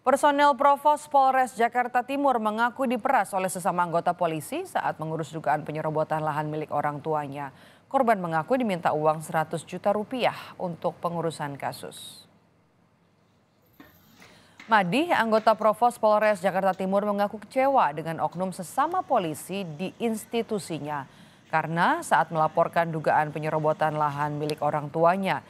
Personel Provos Polres Jakarta Timur mengaku diperas oleh sesama anggota polisi saat mengurus dugaan penyerobotan lahan milik orang tuanya. Korban mengaku diminta uang 100 juta rupiah untuk pengurusan kasus. Madi, anggota Provos Polres Jakarta Timur mengaku kecewa dengan oknum sesama polisi di institusinya. Karena saat melaporkan dugaan penyerobotan lahan milik orang tuanya,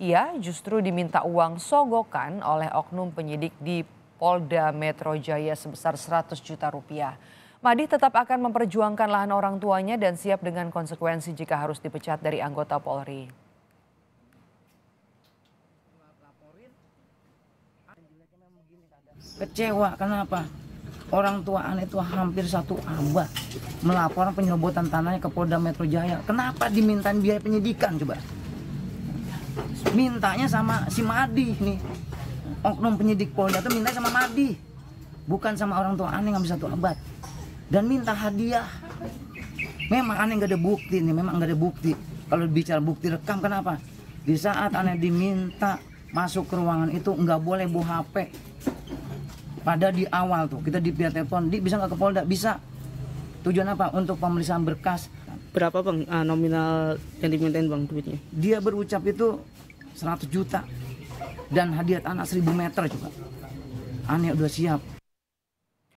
ia justru diminta uang sogokan oleh oknum penyidik di Polda Metro Jaya sebesar 100 juta rupiah. Madi tetap akan memperjuangkan lahan orang tuanya dan siap dengan konsekuensi jika harus dipecat dari anggota Polri. Kecewa kenapa? Orang tua aneh itu hampir satu abad melaporkan penyerobotan tanahnya ke Polda Metro Jaya. Kenapa dimintain biaya penyidikan coba? mintanya sama si Madi nih oknum penyidik Polda tuh minta sama Madi bukan sama orang tua aneh ngambil satu abad dan minta hadiah memang aneh nggak ada bukti nih memang nggak ada bukti kalau bicara bukti rekam kenapa di saat aneh diminta masuk ke ruangan itu nggak boleh bu HP pada di awal tuh kita di pihak telepon di bisa nggak ke Polda bisa tujuan apa untuk pemeriksaan berkas berapa bang uh, nominal yang dimintain bang duitnya? Dia berucap itu 100 juta dan hadiah anak 1000 meter juga. Aneh udah siap.